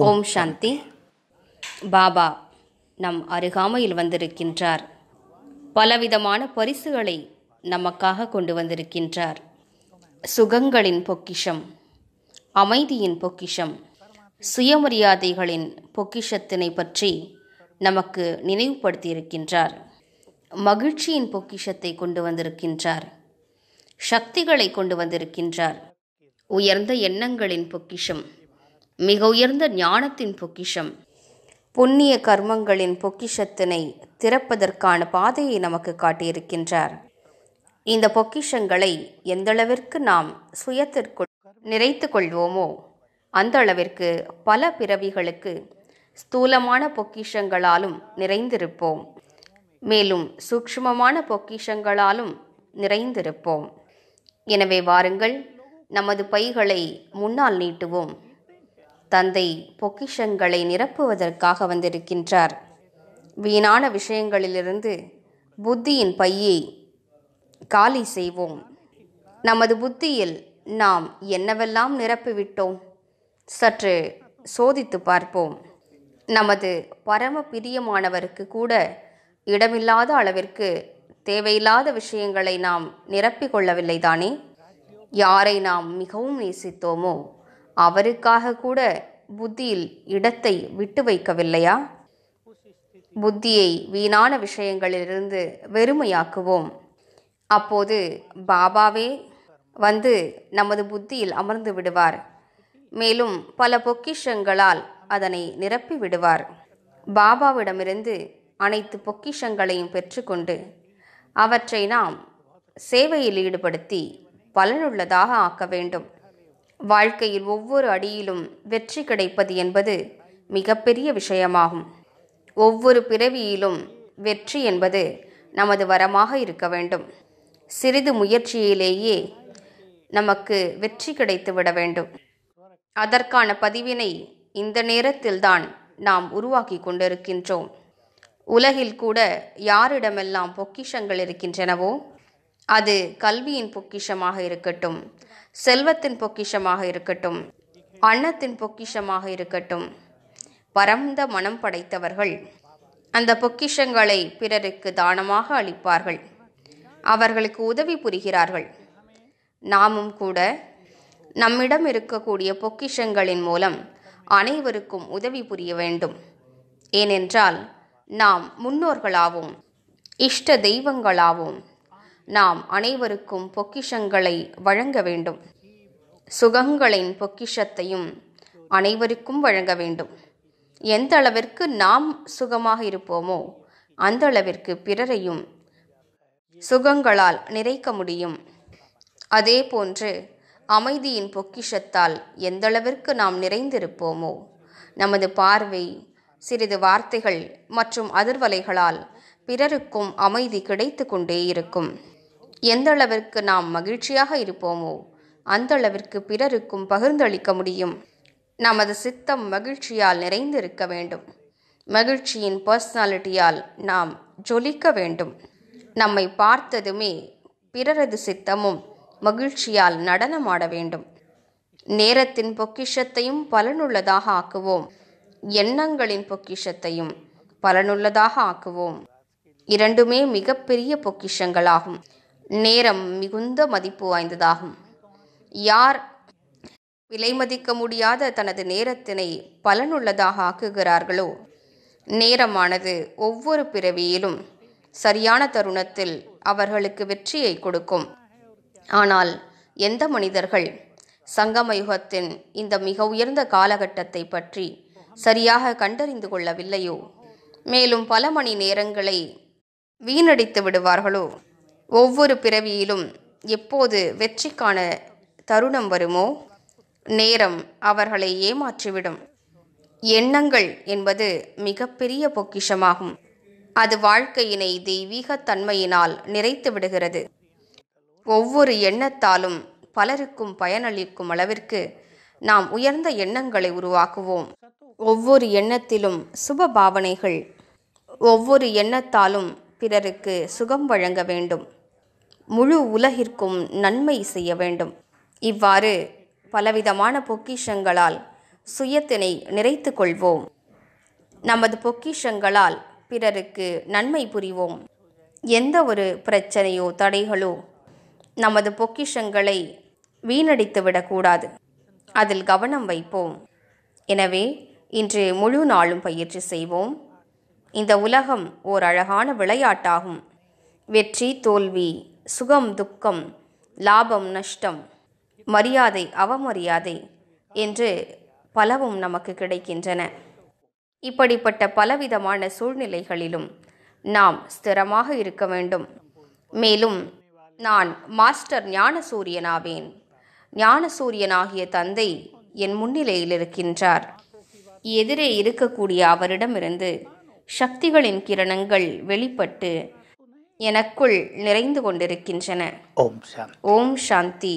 ஓம் சாந்தி பாபா நம் அருகாமையில் வந்திருக்கின்றார் பலவிதமான பரிசுகளை நமக்காக கொண்டு வந்திருக்கின்றார் சுகங்களின் பொக்கிஷம் அமைதியின் பொக்கிஷம் சுயமரியாதைகளின் பொக்கிஷத்தினை பற்றி நமக்கு நினைவுபடுத்தியிருக்கின்றார் மகிழ்ச்சியின் பொக்கிஷத்தை கொண்டு வந்திருக்கின்றார் சக்திகளை கொண்டு வந்திருக்கின்றார் உயர்ந்த எண்ணங்களின் பொக்கிஷம் மிக உயர்ந்த ஞானத்தின் பொக்கிஷம் புண்ணிய கர்மங்களின் பொக்கிஷத்தினை திறப்பதற்கான பாதையை நமக்கு காட்டியிருக்கின்றார் இந்த பொக்கிஷங்களை எந்தளவிற்கு நாம் சுயத்திற்குள் நிறைத்து கொள்வோமோ அந்த அளவிற்கு பல பிறவிகளுக்கு ஸ்தூலமான பொக்கிஷங்களாலும் நிறைந்திருப்போம் மேலும் சூக்ஷ்மமான பொக்கிஷங்களாலும் நிறைந்திருப்போம் எனவே வாருங்கள் நமது பைகளை முன்னால் நீட்டுவோம் தந்தை பொக்கிஷங்களை நிரப்புவதற்காக வந்திருக்கின்றார் வீணான விஷயங்களிலிருந்து புத்தியின் பையை காலி செய்வோம் நமது புத்தியில் நாம் என்னவெல்லாம் நிரப்பிவிட்டோம் சற்று சோதித்து பார்ப்போம் நமது பரம பிரியமானவருக்கு கூட இடமில்லாத அளவிற்கு தேவையில்லாத விஷயங்களை நாம் நிரப்பிக்கொள்ளவில்லைதானே யாரை நாம் மிகவும் நேசித்தோமோ அவருக்காக கூட புத்தியில் இடத்தை விட்டு வைக்கவில்லையா புத்தியை வீணான விஷயங்களிலிருந்து வெறுமையாக்குவோம் அப்போது பாபாவே வந்து நமது புத்தியில் அமர்ந்து விடுவார் மேலும் பல பொக்கிஷங்களால் அதனை நிரப்பி விடுவார் பாபாவிடமிருந்து அனைத்து பொக்கிஷங்களையும் பெற்றுக்கொண்டு அவற்றை நாம் சேவையில் ஈடுபடுத்தி பலனுள்ளதாக ஆக்க வேண்டும் வாழ்க்கையில் ஒவ்வொரு அடியிலும் வெற்றி கிடைப்பது என்பது மிகப்பெரிய விஷயமாகும் ஒவ்வொரு பிறவியிலும் வெற்றி என்பது நமது வரமாக இருக்க வேண்டும் சிறிது முயற்சியிலேயே நமக்கு வெற்றி கிடைத்துவிட வேண்டும் அதற்கான பதிவினை இந்த நேரத்தில்தான் நாம் உருவாக்கி கொண்டிருக்கின்றோம் உலகில் கூட யாரிடமெல்லாம் பொக்கிஷங்கள் இருக்கின்றனவோ அது கல்வியின் பொக்கிஷமாக இருக்கட்டும் செல்வத்தின் பொக்கிஷமாக இருக்கட்டும் அன்னத்தின் பொக்கிஷமாக இருக்கட்டும் பரந்த மனம் படைத்தவர்கள் அந்த பொக்கிஷங்களை பிறருக்கு தானமாக அளிப்பார்கள் அவர்களுக்கு உதவி புரிகிறார்கள் நாமும் கூட நம்மிடம் இருக்கக்கூடிய பொக்கிஷங்களின் மூலம் அனைவருக்கும் உதவி புரிய வேண்டும் ஏனென்றால் நாம் முன்னோர்களாவும் இஷ்ட தெய்வங்களாவும் நாம் அனைவருக்கும் பொக்கிஷங்களை வழங்க வேண்டும் சுகங்களின் பொக்கிஷத்தையும் அனைவருக்கும் வழங்க வேண்டும் எந்த அளவிற்கு நாம் சுகமாக இருப்போமோ அந்த அளவிற்கு பிறரையும் சுகங்களால் நிறைக்க முடியும் அதே போன்று அமைதியின் பொக்கிஷத்தால் எந்தளவிற்கு நாம் நிறைந்திருப்போமோ நமது பார்வை சிறிது வார்த்தைகள் மற்றும் அதிர்வலைகளால் பிறருக்கும் அமைதி கிடைத்து கொண்டே இருக்கும் எந்த அளவிற்கு நாம் மகிழ்ச்சியாக இருப்போமோ அந்த அளவிற்கு பிறருக்கும் பகிர்ந்தளிக்க முடியும் நமது சித்தம் மகிழ்ச்சியால் நிறைந்திருக்க வேண்டும் மகிழ்ச்சியின் பர்சனாலிட்டியால் நாம் ஜொலிக்க வேண்டும் நம்மை பார்த்ததுமே பிறரது சித்தமும் மகிழ்ச்சியால் நடனமாட வேண்டும் நேரத்தின் பொக்கிஷத்தையும் பலனுள்ளதாக ஆக்குவோம் எண்ணங்களின் பொக்கிஷத்தையும் பலனுள்ளதாக ஆக்குவோம் இரண்டுமே மிகப்பெரிய பொக்கிஷங்களாகும் நேரம் மிகுந்த மதிப்பு வாய்ந்ததாகும் யார் விலைமதிக்க முடியாத தனது நேரத்தினை பலனுள்ளதாக ஆக்குகிறார்களோ நேரமானது ஒவ்வொரு பிறவியிலும் சரியான தருணத்தில் அவர்களுக்கு வெற்றியை கொடுக்கும் ஆனால் எந்த மனிதர்கள் சங்கமயுகத்தின் இந்த மிக உயர்ந்த காலகட்டத்தை பற்றி சரியாக கண்டறிந்து கொள்ளவில்லையோ மேலும் பல மணி நேரங்களை வீணடித்து விடுவார்களோ ஒவ்வொரு பிறவியிலும் எப்போது வெற்றிக்கான தருணம் வருமோ நேரம் அவர்களை ஏமாற்றிவிடும் எண்ணங்கள் என்பது மிகப்பெரிய பொக்கிஷமாகும் அது வாழ்க்கையினை தெய்வீக தன்மையினால் நிறைத்து விடுகிறது ஒவ்வொரு எண்ணத்தாலும் பலருக்கும் பயனளிக்கும் அளவிற்கு நாம் உயர்ந்த எண்ணங்களை உருவாக்குவோம் ஒவ்வொரு எண்ணத்திலும் சுப பாவனைகள் ஒவ்வொரு எண்ணத்தாலும் பிறருக்கு சுகம் வழங்க வேண்டும் முழு உலகிற்கும் நன்மை செய்ய வேண்டும் இவ்வாறு பலவிதமான பொக்கிஷங்களால் சுயத்தினை நிறைத்து கொள்வோம் நமது பொக்கிஷங்களால் பிறருக்கு நன்மை புரிவோம் எந்த ஒரு பிரச்சனையோ தடைகளோ நமது பொக்கிஷங்களை வீணடித்துவிடக்கூடாது அதில் கவனம் வைப்போம் எனவே இன்று முழு நாளும் பயிற்சி செய்வோம் இந்த உலகம் ஓர் அழகான விளையாட்டாகும் வெற்றி தோல்வி சுகம் துக்கம் லாபம் நஷ்டம் மரியாதை அவமரியாதை என்று பலவும் நமக்கு கிடைக்கின்றன இப்படிப்பட்ட பலவிதமான சூழ்நிலைகளிலும் நாம் ஸ்திரமாக இருக்க வேண்டும் மேலும் நான் மாஸ்டர் ஞானசூரியனாவேன் ஞானசூரியனாகிய தந்தை என் முன்னிலையில் இருக்கின்றார் எதிரே இருக்கக்கூடிய அவரிடமிருந்து சக்திகளின் கிரணங்கள் வெளிப்பட்டு எனக்குள் நிறைந்து கொண்டிருக்கின்றன ஓம் ஓம் சாந்தி